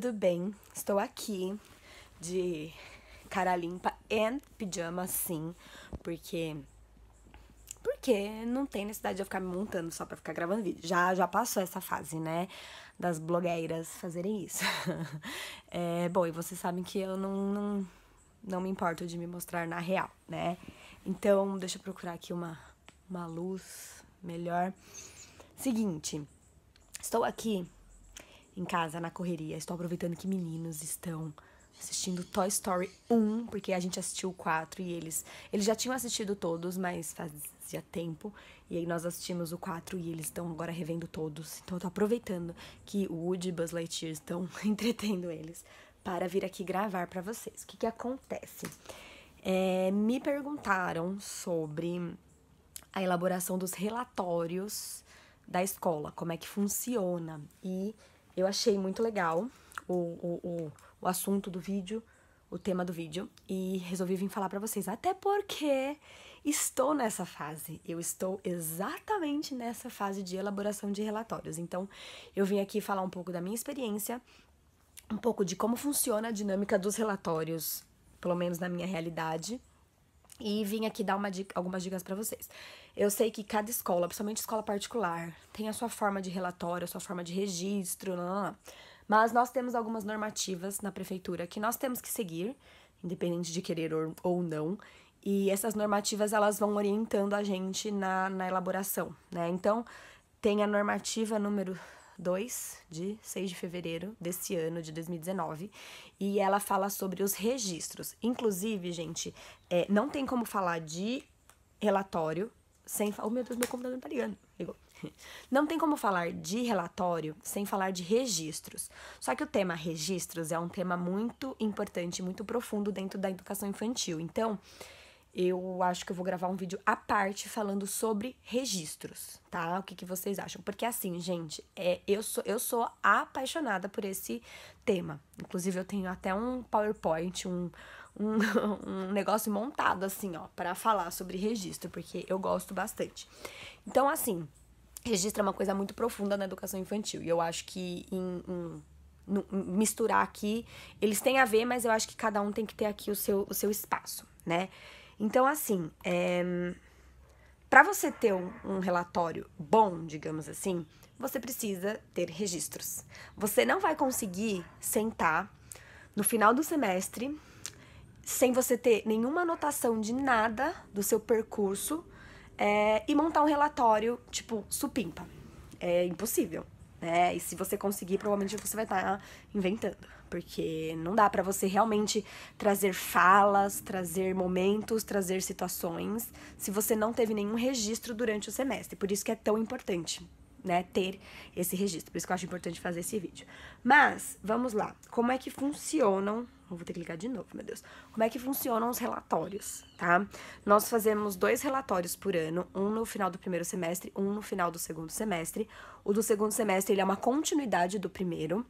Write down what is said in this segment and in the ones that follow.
tudo bem? Estou aqui de cara limpa e pijama, sim, porque. Porque não tem necessidade de eu ficar me montando só pra ficar gravando vídeo. Já, já passou essa fase, né? Das blogueiras fazerem isso. é, bom, e vocês sabem que eu não, não, não me importo de me mostrar na real, né? Então, deixa eu procurar aqui uma, uma luz melhor. Seguinte, estou aqui em casa, na correria. Estou aproveitando que meninos estão assistindo Toy Story 1, porque a gente assistiu o 4 e eles. Eles já tinham assistido todos, mas fazia tempo. E aí nós assistimos o 4 e eles estão agora revendo todos. Então eu tô aproveitando que o Woody e Buzz Lightyear estão entretendo eles para vir aqui gravar para vocês. O que, que acontece? É, me perguntaram sobre a elaboração dos relatórios da escola, como é que funciona. E eu achei muito legal o, o, o, o assunto do vídeo, o tema do vídeo, e resolvi vir falar para vocês, até porque estou nessa fase. Eu estou exatamente nessa fase de elaboração de relatórios. Então, eu vim aqui falar um pouco da minha experiência, um pouco de como funciona a dinâmica dos relatórios, pelo menos na minha realidade, e vim aqui dar dica, algumas dicas para vocês. Eu sei que cada escola, principalmente escola particular, tem a sua forma de relatório, a sua forma de registro, não, lá, lá. mas nós temos algumas normativas na prefeitura que nós temos que seguir, independente de querer ou não, e essas normativas elas vão orientando a gente na, na elaboração, né? Então, tem a normativa número 2, de 6 de fevereiro desse ano, de 2019, e ela fala sobre os registros. Inclusive, gente, é, não tem como falar de relatório sem. Oh, meu Deus, meu computador não tá ligando. Ligou. Não tem como falar de relatório sem falar de registros. Só que o tema registros é um tema muito importante, muito profundo dentro da educação infantil. Então, eu acho que eu vou gravar um vídeo à parte falando sobre registros, tá? O que, que vocês acham? Porque assim, gente, é, eu, sou, eu sou apaixonada por esse tema. Inclusive, eu tenho até um PowerPoint, um, um, um negócio montado assim, ó, para falar sobre registro, porque eu gosto bastante. Então, assim, registro é uma coisa muito profunda na educação infantil. E eu acho que em, em misturar aqui, eles têm a ver, mas eu acho que cada um tem que ter aqui o seu, o seu espaço, né? Então, assim, é... para você ter um, um relatório bom, digamos assim, você precisa ter registros. Você não vai conseguir sentar no final do semestre sem você ter nenhuma anotação de nada do seu percurso é, e montar um relatório tipo supimpa. É impossível. Né? E se você conseguir, provavelmente você vai estar tá inventando porque não dá para você realmente trazer falas, trazer momentos, trazer situações, se você não teve nenhum registro durante o semestre. Por isso que é tão importante, né, ter esse registro. Por isso que eu acho importante fazer esse vídeo. Mas, vamos lá. Como é que funcionam eu vou ter que ligar de novo, meu Deus. Como é que funcionam os relatórios, tá? Nós fazemos dois relatórios por ano, um no final do primeiro semestre, um no final do segundo semestre. O do segundo semestre, ele é uma continuidade do primeiro,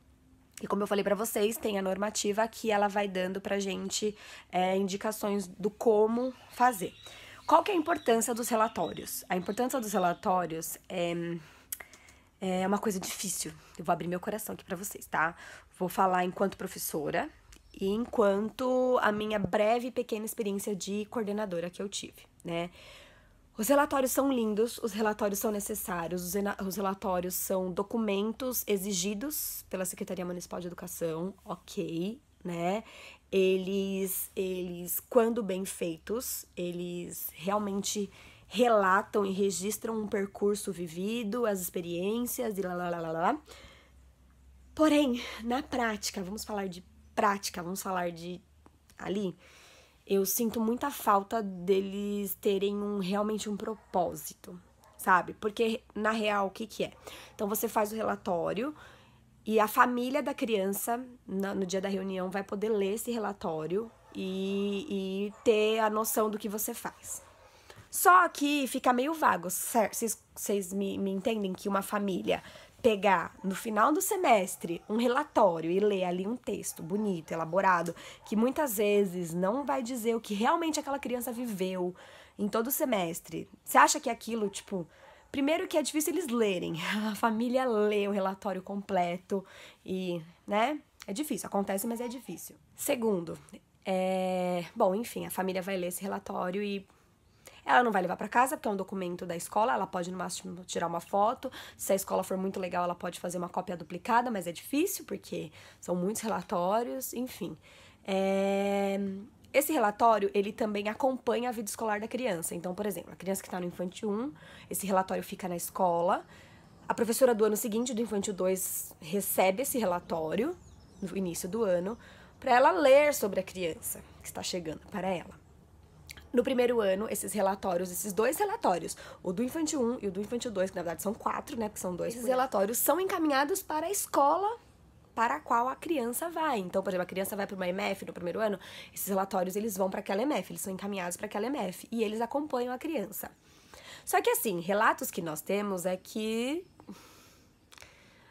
e como eu falei para vocês, tem a normativa que ela vai dando pra gente é, indicações do como fazer. Qual que é a importância dos relatórios? A importância dos relatórios é, é uma coisa difícil. Eu vou abrir meu coração aqui para vocês, tá? Vou falar enquanto professora e enquanto a minha breve e pequena experiência de coordenadora que eu tive, né? Os relatórios são lindos, os relatórios são necessários, os, relatórios são documentos exigidos pela Secretaria Municipal de Educação, ok, né? Eles, eles, quando bem feitos, eles realmente relatam e registram um percurso vivido, as experiências e lá, lá, lá, lá, lá. Porém, na prática, vamos falar de prática, vamos falar de ali, eu sinto muita falta deles terem um realmente um propósito, sabe? Porque na real o que que é? Então você faz o relatório e a família da criança no dia da reunião vai poder ler esse relatório e, e ter a noção do que você faz. Só que fica meio vago. Vocês me, me entendem que uma família pegar no final do semestre um relatório e ler ali um texto bonito, elaborado, que muitas vezes não vai dizer o que realmente aquela criança viveu em todo o semestre. Você acha que aquilo, tipo, primeiro que é difícil eles lerem. A família lê o relatório completo e, né? É difícil, acontece, mas é difícil. Segundo, é... bom, enfim, a família vai ler esse relatório e ela não vai levar para casa, porque é um documento da escola, ela pode no máximo tirar uma foto. Se a escola for muito legal, ela pode fazer uma cópia duplicada, mas é difícil, porque são muitos relatórios, enfim. É... Esse relatório, ele também acompanha a vida escolar da criança. Então, por exemplo, a criança que está no Infante 1, esse relatório fica na escola. A professora do ano seguinte, do Infante 2, recebe esse relatório, no início do ano, para ela ler sobre a criança que está chegando para ela no primeiro ano, esses relatórios, esses dois relatórios, o do infantil 1 e o do infantil 2, que na verdade são quatro, né? Porque são dois. Esses relatórios são encaminhados para a escola para a qual a criança vai. Então, por exemplo, a criança vai para uma EMF no primeiro ano, esses relatórios eles vão para aquela EMF, eles são encaminhados para aquela EMF e eles acompanham a criança. Só que assim, relatos que nós temos é que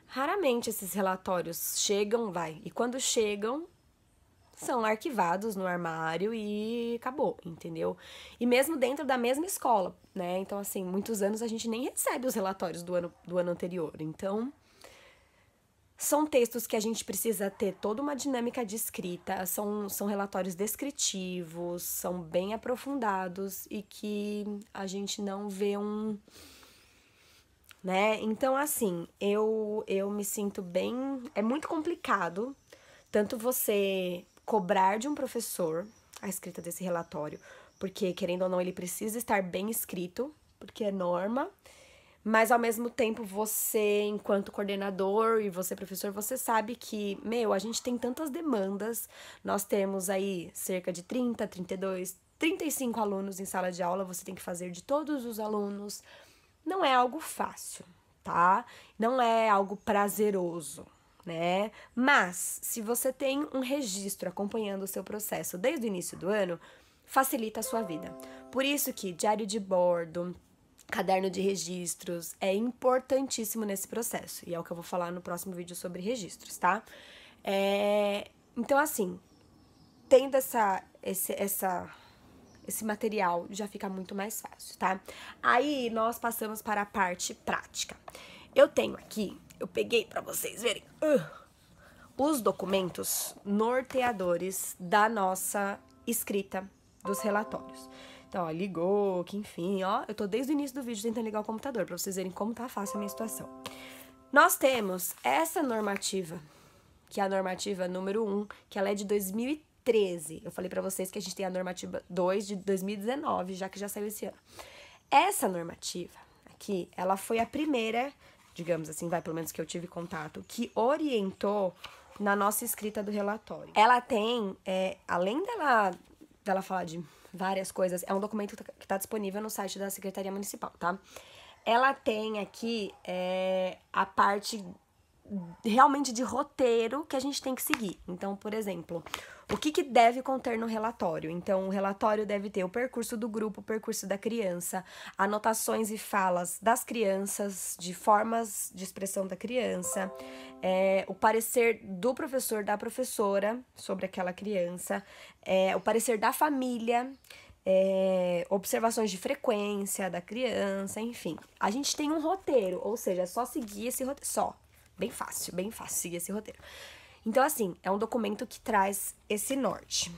raramente esses relatórios chegam, vai. E quando chegam, são arquivados no armário e acabou, entendeu? E mesmo dentro da mesma escola, né? Então, assim, muitos anos a gente nem recebe os relatórios do ano, do ano anterior. Então, são textos que a gente precisa ter toda uma dinâmica de escrita, são, são relatórios descritivos, são bem aprofundados e que a gente não vê um. Né? Então, assim, eu, eu me sinto bem. É muito complicado tanto você cobrar de um professor a escrita desse relatório, porque querendo ou não, ele precisa estar bem escrito, porque é norma. Mas ao mesmo tempo, você, enquanto coordenador e você, professor, você sabe que, meu, a gente tem tantas demandas. Nós temos aí cerca de 30, 32, 35 alunos em sala de aula, você tem que fazer de todos os alunos. Não é algo fácil, tá? Não é algo prazeroso né? Mas se você tem um registro acompanhando o seu processo desde o início do ano, facilita a sua vida. Por isso que diário de bordo, caderno de registros é importantíssimo nesse processo e é o que eu vou falar no próximo vídeo sobre registros, tá? É... Então assim, tendo essa, esse, essa esse material já fica muito mais fácil, tá? Aí nós passamos para a parte prática. Eu tenho aqui eu peguei para vocês verem. Uh. Os documentos norteadores da nossa escrita dos relatórios. Então, ó, ligou, que enfim, ó. Eu tô desde o início do vídeo tentando ligar o computador para vocês verem como tá fácil a minha situação. Nós temos essa normativa, que é a normativa número 1, que ela é de 2013. Eu falei para vocês que a gente tem a normativa 2 de 2019, já que já saiu esse ano. Essa normativa aqui, ela foi a primeira digamos assim, vai, pelo menos que eu tive contato, que orientou na nossa escrita do relatório. Ela tem, é, além dela, dela falar de várias coisas, é um documento que está tá disponível no site da Secretaria Municipal, tá? Ela tem aqui é, a parte realmente de roteiro que a gente tem que seguir. Então, por exemplo, o que, que deve conter no relatório? Então, o relatório deve ter o percurso do grupo, o percurso da criança, anotações e falas das crianças, de formas de expressão da criança, é, o parecer do professor, da professora sobre aquela criança, é, o parecer da família. É, observações de frequência da criança, enfim. A gente tem um roteiro, ou seja, é só seguir esse roteiro. Só. Bem fácil, bem fácil seguir esse roteiro. Então, assim, é um documento que traz esse norte.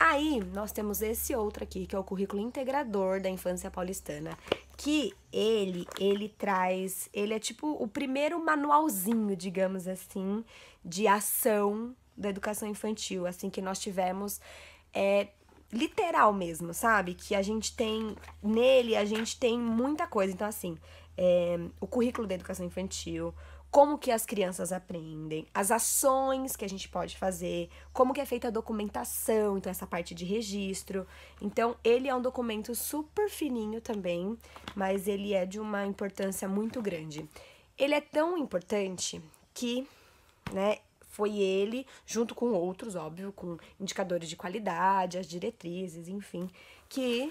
Aí, nós temos esse outro aqui, que é o currículo integrador da infância paulistana, que ele, ele traz, ele é tipo o primeiro manualzinho, digamos assim, de ação da educação infantil, assim, que nós tivemos, é, literal mesmo, sabe? Que a gente tem, nele, a gente tem muita coisa. Então, assim, é, o currículo da educação infantil, como que as crianças aprendem, as ações que a gente pode fazer, como que é feita a documentação, então essa parte de registro. Então, ele é um documento super fininho também, mas ele é de uma importância muito grande. Ele é tão importante que, né, foi ele, junto com outros, óbvio, com indicadores de qualidade, as diretrizes, enfim, que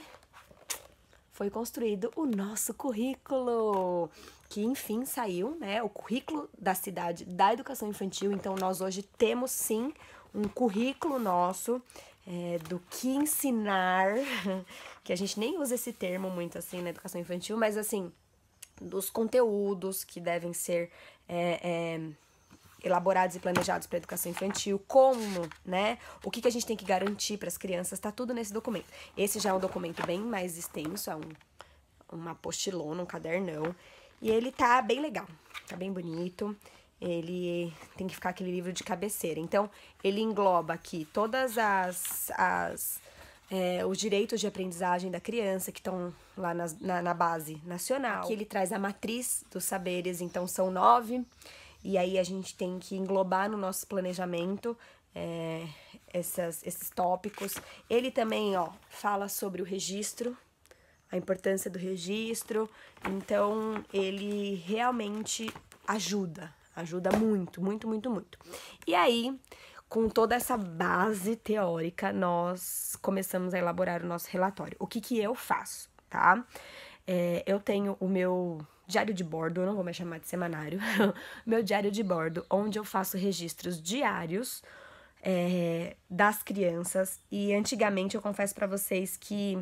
foi construído o nosso currículo, que enfim saiu, né? O currículo da cidade da educação infantil. Então, nós hoje temos sim um currículo nosso é, do que ensinar, que a gente nem usa esse termo muito assim na educação infantil, mas assim, dos conteúdos que devem ser. É, é, elaborados e planejados para a educação infantil, como, né? O que, que a gente tem que garantir para as crianças, está tudo nesse documento. Esse já é um documento bem mais extenso, é um, uma apostilona, um cadernão. E ele tá bem legal, tá bem bonito. Ele tem que ficar aquele livro de cabeceira. Então, ele engloba aqui todas as, as é, os direitos de aprendizagem da criança que estão lá na, na, na, base nacional. Aqui ele traz a matriz dos saberes, então são nove e aí a gente tem que englobar no nosso planejamento é, essas, esses tópicos. Ele também, ó, fala sobre o registro, a importância do registro. Então, ele realmente ajuda, ajuda muito, muito, muito, muito. E aí, com toda essa base teórica, nós começamos a elaborar o nosso relatório. O que, que eu faço, tá? É, eu tenho o meu diário de bordo, eu não vou mais chamar de semanário, meu diário de bordo, onde eu faço registros diários é, das crianças. E antigamente eu confesso para vocês que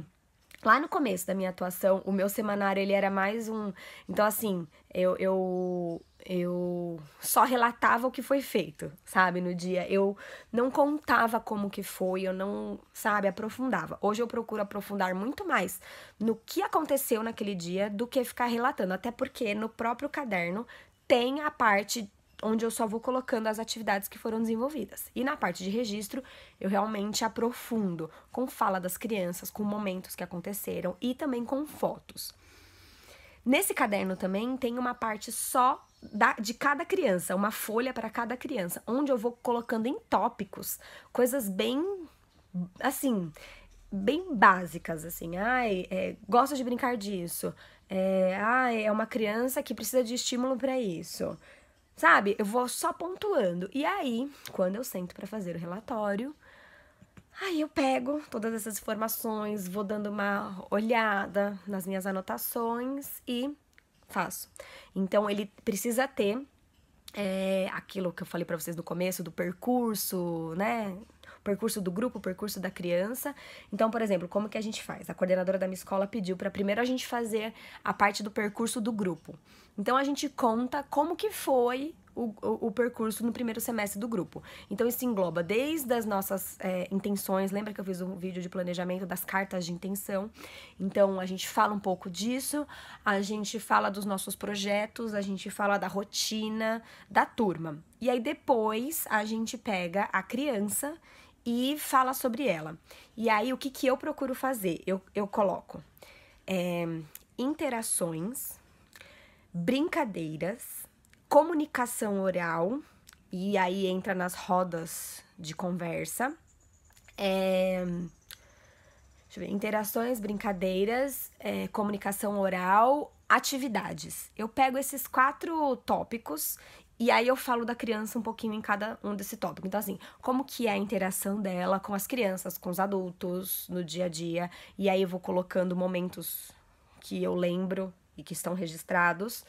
Lá no começo da minha atuação, o meu semanário ele era mais um. Então, assim, eu, eu, eu só relatava o que foi feito, sabe? No dia. Eu não contava como que foi, eu não, sabe, aprofundava. Hoje eu procuro aprofundar muito mais no que aconteceu naquele dia do que ficar relatando. Até porque no próprio caderno tem a parte onde eu só vou colocando as atividades que foram desenvolvidas. E na parte de registro, eu realmente aprofundo com fala das crianças, com momentos que aconteceram e também com fotos. Nesse caderno também tem uma parte só da, de cada criança, uma folha para cada criança, onde eu vou colocando em tópicos coisas bem assim, bem básicas, assim. Ai, é, gosta de brincar disso. É, é uma criança que precisa de estímulo para isso. Sabe? Eu vou só pontuando. E aí, quando eu sento para fazer o relatório, aí eu pego todas essas informações, vou dando uma olhada nas minhas anotações e faço. Então, ele precisa ter é, aquilo que eu falei para vocês no começo do percurso, né? percurso do grupo, percurso da criança. Então, por exemplo, como que a gente faz? A coordenadora da minha escola pediu para primeiro a gente fazer a parte do percurso do grupo. Então, a gente conta como que foi o, o, o, percurso no primeiro semestre do grupo. Então, isso engloba desde as nossas é, intenções. Lembra que eu fiz um vídeo de planejamento das cartas de intenção? Então, a gente fala um pouco disso, a gente fala dos nossos projetos, a gente fala da rotina da turma. E aí, depois, a gente pega a criança e fala sobre ela. E aí, o que, que eu procuro fazer? Eu, eu coloco é, interações, brincadeiras, comunicação oral, e aí entra nas rodas de conversa. É, ver, interações, brincadeiras, é, comunicação oral, atividades. Eu pego esses quatro tópicos e aí eu falo da criança um pouquinho em cada um desse tópico. Então, assim, como que é a interação dela com as crianças, com os adultos, no dia a dia. E aí eu vou colocando momentos que eu lembro e que estão registrados.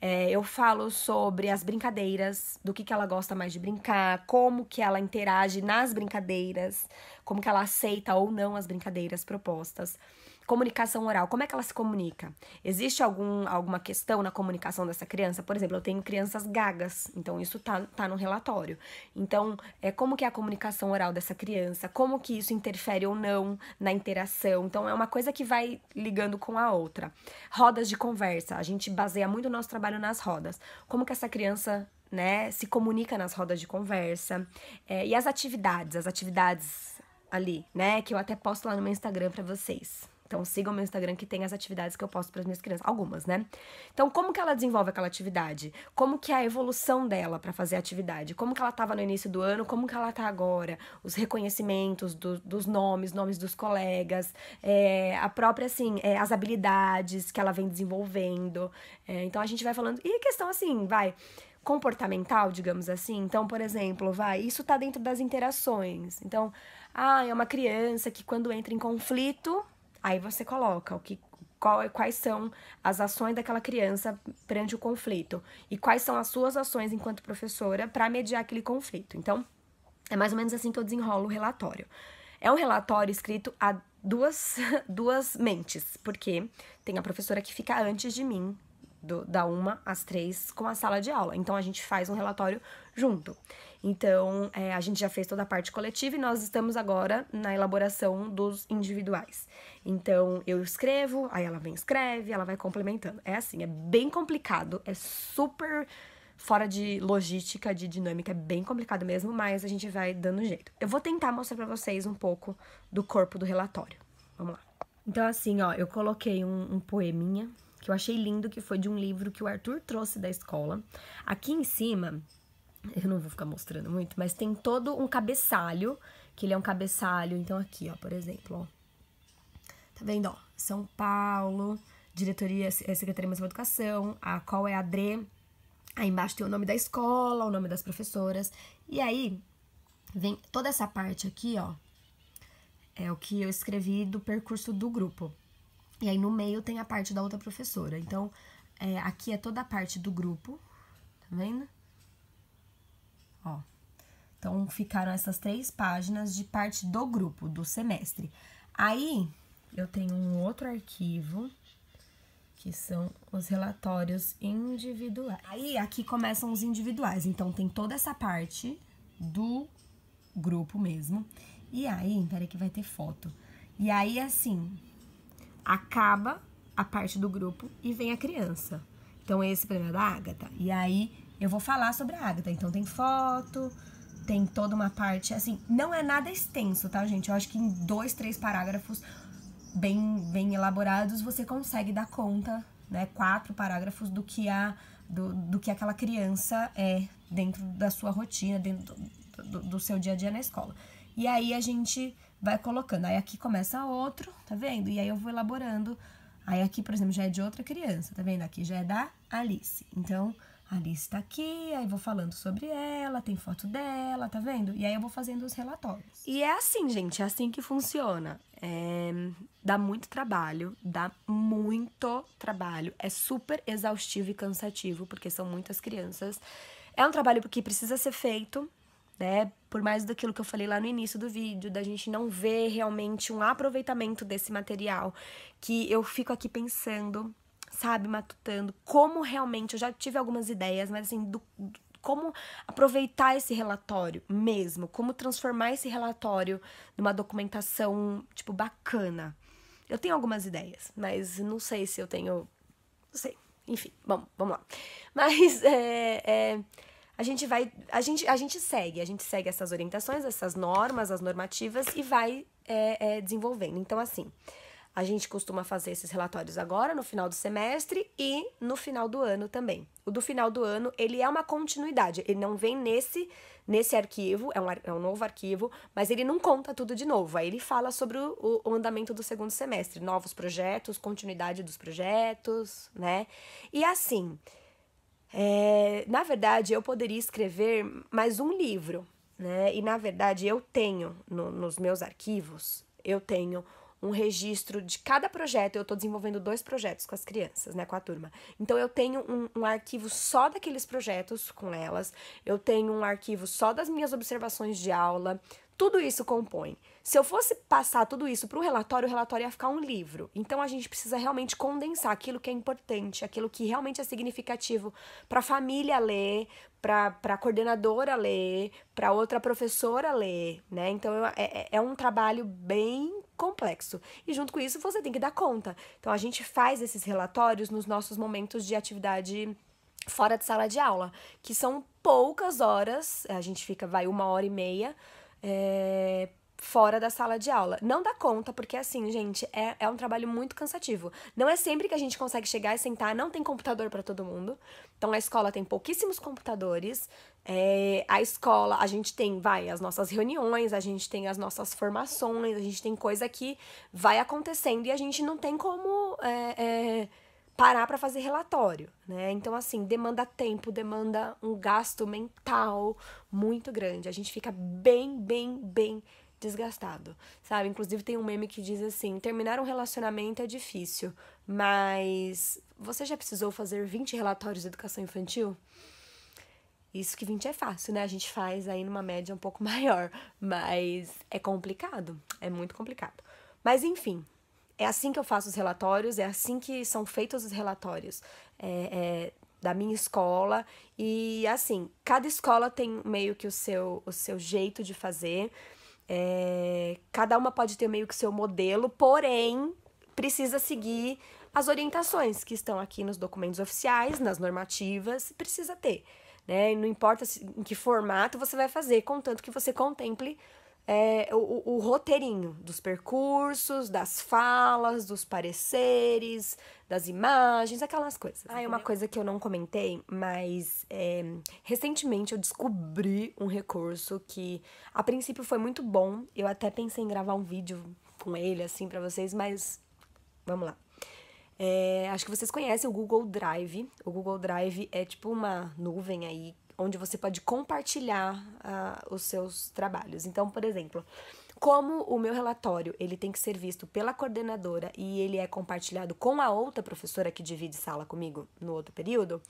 É, eu falo sobre as brincadeiras, do que, que ela gosta mais de brincar, como que ela interage nas brincadeiras, como que ela aceita ou não as brincadeiras propostas comunicação oral, como é que ela se comunica? Existe algum, alguma questão na comunicação dessa criança? Por exemplo, eu tenho crianças gagas, então isso tá, tá no relatório. Então, é como que é a comunicação oral dessa criança? Como que isso interfere ou não na interação? Então, é uma coisa que vai ligando com a outra. Rodas de conversa, a gente baseia muito o nosso trabalho nas rodas. Como que essa criança né, se comunica nas rodas de conversa é, e as atividades, as atividades ali, né, que eu até posto lá no meu Instagram para vocês. Então sigam meu Instagram que tem as atividades que eu posto para as minhas crianças, algumas, né? Então como que ela desenvolve aquela atividade? Como que é a evolução dela para fazer a atividade? Como que ela estava no início do ano? Como que ela está agora? Os reconhecimentos do, dos nomes, nomes dos colegas, é, a própria assim, é, as habilidades que ela vem desenvolvendo. É, então a gente vai falando e questão assim, vai comportamental, digamos assim. Então, por exemplo, vai, isso tá dentro das interações. Então, ah, é uma criança que quando entra em conflito, Aí você coloca o que qual, quais são as ações daquela criança perante o conflito e quais são as suas ações enquanto professora para mediar aquele conflito. Então, é mais ou menos assim que eu desenrolo o relatório. É um relatório escrito a duas, duas mentes, porque tem a professora que fica antes de mim do, da uma às três com a sala de aula. Então a gente faz um relatório junto. Então é, a gente já fez toda a parte coletiva e nós estamos agora na elaboração dos individuais. Então eu escrevo, aí ela vem escreve, ela vai complementando. É assim, é bem complicado, é super fora de logística, de dinâmica, é bem complicado mesmo, mas a gente vai dando jeito. Eu vou tentar mostrar para vocês um pouco do corpo do relatório. Vamos lá. Então, assim, ó, eu coloquei um, um poeminha que eu achei lindo, que foi de um livro que o Arthur trouxe da escola. Aqui em cima, eu não vou ficar mostrando muito, mas tem todo um cabeçalho, que ele é um cabeçalho, então aqui, ó, por exemplo, ó. Tá vendo, ó? São Paulo, diretoria, é, Secretaria Municipal de Educação, a qual é a DRE. Aí embaixo tem o nome da escola, o nome das professoras. E aí, vem toda essa parte aqui, ó, é o que eu escrevi do percurso do grupo. E aí no meio tem a parte da outra professora. Então, é, aqui é toda a parte do grupo, tá vendo? Ó. Então, ficaram essas três páginas de parte do grupo, do semestre. Aí, eu tenho um outro arquivo, que são os relatórios individuais. Aí, aqui começam os individuais. Então, tem toda essa parte do grupo mesmo. E aí, peraí que vai ter foto. E aí, assim, acaba a parte do grupo e vem a criança. Então, esse é o programa da Ágata. E aí eu vou falar sobre a Ágata. Então, tem foto, tem toda uma parte. Assim, não é nada extenso, tá, gente? Eu acho que em dois, três parágrafos bem, bem elaborados você consegue dar conta, né? Quatro parágrafos do que a. Do, do que aquela criança é dentro da sua rotina, dentro do, do, do seu dia a dia na escola. E aí a gente vai colocando. Aí aqui começa outro, tá vendo? E aí eu vou elaborando. Aí aqui, por exemplo, já é de outra criança, tá vendo? Aqui já é da Alice. Então, Alice tá aqui, aí vou falando sobre ela, tem foto dela, tá vendo? E aí eu vou fazendo os relatórios. E é assim, gente, é assim que funciona. É... Dá muito trabalho, dá muito trabalho. É super exaustivo e cansativo, porque são muitas crianças. É um trabalho que precisa ser feito, né? Por mais daquilo que eu falei lá no início do vídeo, da gente não ver realmente um aproveitamento desse material, que eu fico aqui pensando, sabe, matutando, como realmente, eu já tive algumas ideias, mas assim, do, do, como aproveitar esse relatório mesmo, como transformar esse relatório numa documentação, tipo, bacana. Eu tenho algumas ideias, mas não sei se eu tenho. Não sei. Enfim, bom, vamos lá. Mas é, é a gente vai. A gente, a gente segue, a gente segue essas orientações, essas normas, as normativas e vai é, é, desenvolvendo. Então, assim, a gente costuma fazer esses relatórios agora, no final do semestre e no final do ano também. O do final do ano, ele é uma continuidade, ele não vem nesse nesse arquivo, é um, é um novo arquivo, mas ele não conta tudo de novo. Aí ele fala sobre o, o, andamento do segundo semestre, novos projetos, continuidade dos projetos, né? E assim, é, na verdade, eu poderia escrever mais um livro, né? E na verdade, eu tenho no, nos meus arquivos, eu tenho um registro de cada projeto. Eu estou desenvolvendo dois projetos com as crianças, né, com a turma. Então eu tenho um, um, arquivo só daqueles projetos com elas. Eu tenho um arquivo só das minhas observações de aula, tudo isso compõe. Se eu fosse passar tudo isso para o relatório, o relatório ia ficar um livro. Então a gente precisa realmente condensar aquilo que é importante, aquilo que realmente é significativo para a família ler, para a coordenadora ler, para outra professora ler, né? Então é, é, é um trabalho bem complexo. E junto com isso você tem que dar conta. Então a gente faz esses relatórios nos nossos momentos de atividade fora de sala de aula, que são poucas horas, a gente fica, vai uma hora e meia é, fora da sala de aula. Não dá conta, porque assim, gente, é, é um trabalho muito cansativo. Não é sempre que a gente consegue chegar e sentar, não tem computador para todo mundo. Então a escola tem pouquíssimos computadores. É, a escola, a gente tem, vai, as nossas reuniões, a gente tem as nossas formações, a gente tem coisa que vai acontecendo e a gente não tem como. É, é, parar para fazer relatório, né? Então assim, demanda tempo, demanda um gasto mental muito grande. A gente fica bem, bem, bem desgastado, sabe? Inclusive tem um meme que diz assim: terminar um relacionamento é difícil, mas você já precisou fazer 20 relatórios de educação infantil? Isso que 20 é fácil, né? A gente faz aí numa média um pouco maior, mas é complicado, é muito complicado. Mas enfim, é assim que eu faço os relatórios, é assim que são feitos os relatórios é, é, da minha escola. E assim, cada escola tem meio que o seu, o seu jeito de fazer. É, cada uma pode ter meio que seu modelo, porém precisa seguir as orientações que estão aqui nos documentos oficiais, nas normativas, precisa ter. Né? Não importa em que formato você vai fazer, contanto que você contemple é, o, o, roteirinho dos percursos, das falas, dos pareceres, das imagens, aquelas coisas. Ah, é uma coisa que eu não comentei, mas é, recentemente eu descobri um recurso que a princípio foi muito bom. Eu até pensei em gravar um vídeo com ele, assim, para vocês, mas vamos lá. É, acho que vocês conhecem o Google Drive. O Google Drive é tipo uma nuvem aí onde você pode compartilhar uh, os seus trabalhos. Então, por exemplo, como o meu relatório ele tem que ser visto pela coordenadora e ele é compartilhado com a outra professora que divide sala comigo no outro período,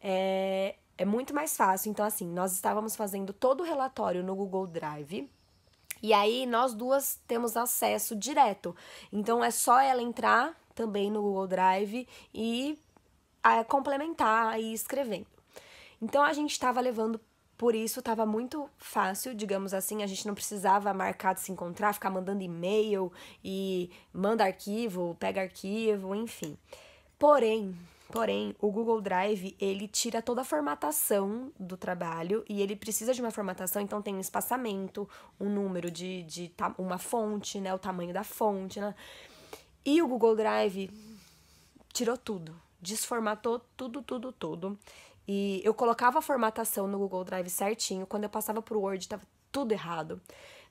é, é muito mais fácil. Então, assim, nós estávamos fazendo todo o relatório no Google Drive. E aí, nós duas temos acesso direto. Então, é só ela entrar também no Google Drive e a, é, complementar e escrevendo. Então a gente estava levando por isso estava muito fácil, digamos assim, a gente não precisava marcar de se encontrar, ficar mandando e-mail e manda arquivo, pega arquivo, enfim. Porém, porém, o Google Drive, ele tira toda a formatação do trabalho e ele precisa de uma formatação, então tem um espaçamento, um número de, de uma fonte, né, o tamanho da fonte, né? E o Google Drive tirou tudo, desformatou tudo, tudo, tudo. E eu colocava a formatação no Google Drive certinho, quando eu passava para o Word estava tudo errado,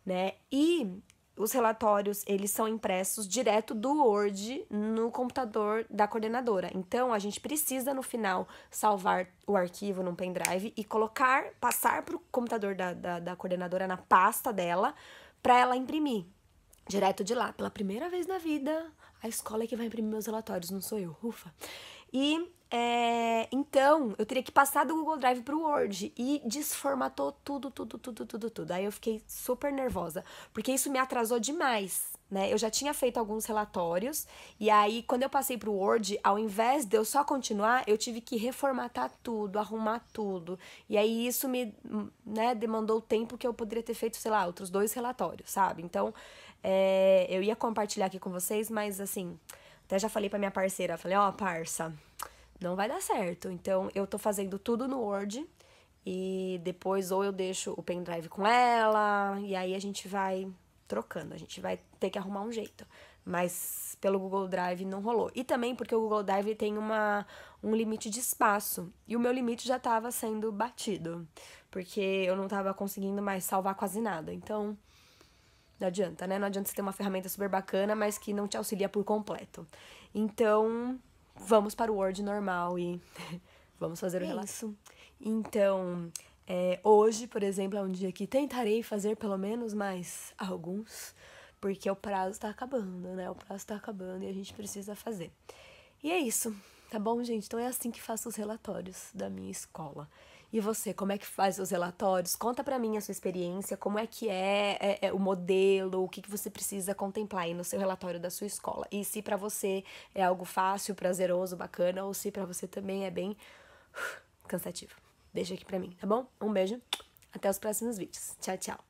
né? E os relatórios, eles são impressos direto do Word no computador da coordenadora. Então, a gente precisa, no final, salvar o arquivo num pendrive e colocar, passar para o computador da, da, da coordenadora na pasta dela para ela imprimir, direto de lá. Pela primeira vez na vida, a escola é que vai imprimir meus relatórios, não sou eu, ufa. E é, então, eu teria que passar do Google Drive pro Word e desformatou tudo, tudo, tudo, tudo, tudo. Aí eu fiquei super nervosa, porque isso me atrasou demais, né? Eu já tinha feito alguns relatórios e aí quando eu passei pro Word, ao invés de eu só continuar, eu tive que reformatar tudo, arrumar tudo. E aí isso me, né, demandou o tempo que eu poderia ter feito, sei lá, outros dois relatórios, sabe? Então, é, eu ia compartilhar aqui com vocês, mas assim, até já falei pra minha parceira, falei, ó, oh, parça, não vai dar certo. Então eu tô fazendo tudo no Word e depois ou eu deixo o pendrive com ela e aí a gente vai trocando, a gente vai ter que arrumar um jeito. Mas pelo Google Drive não rolou. E também porque o Google Drive tem uma, um limite de espaço. E o meu limite já estava sendo batido. Porque eu não estava conseguindo mais salvar quase nada. Então, não adianta, né? Não adianta você ter uma ferramenta super bacana, mas que não te auxilia por completo. Então, vamos para o Word normal e vamos fazer o é relato. Isso. Então, é, hoje, por exemplo, é um dia que tentarei fazer pelo menos mais alguns, porque o prazo está acabando, né? O prazo está acabando e a gente precisa fazer. E é isso, tá bom, gente? Então é assim que faço os relatórios da minha escola. E você, como é que faz os relatórios? Conta para mim a sua experiência, como é que é, é, é o modelo, o que, que você precisa contemplar aí no seu relatório da sua escola. E se para você é algo fácil, prazeroso, bacana, ou se para você também é bem cansativo. Deixa aqui pra mim, tá bom? Um beijo, até os próximos vídeos. Tchau, tchau.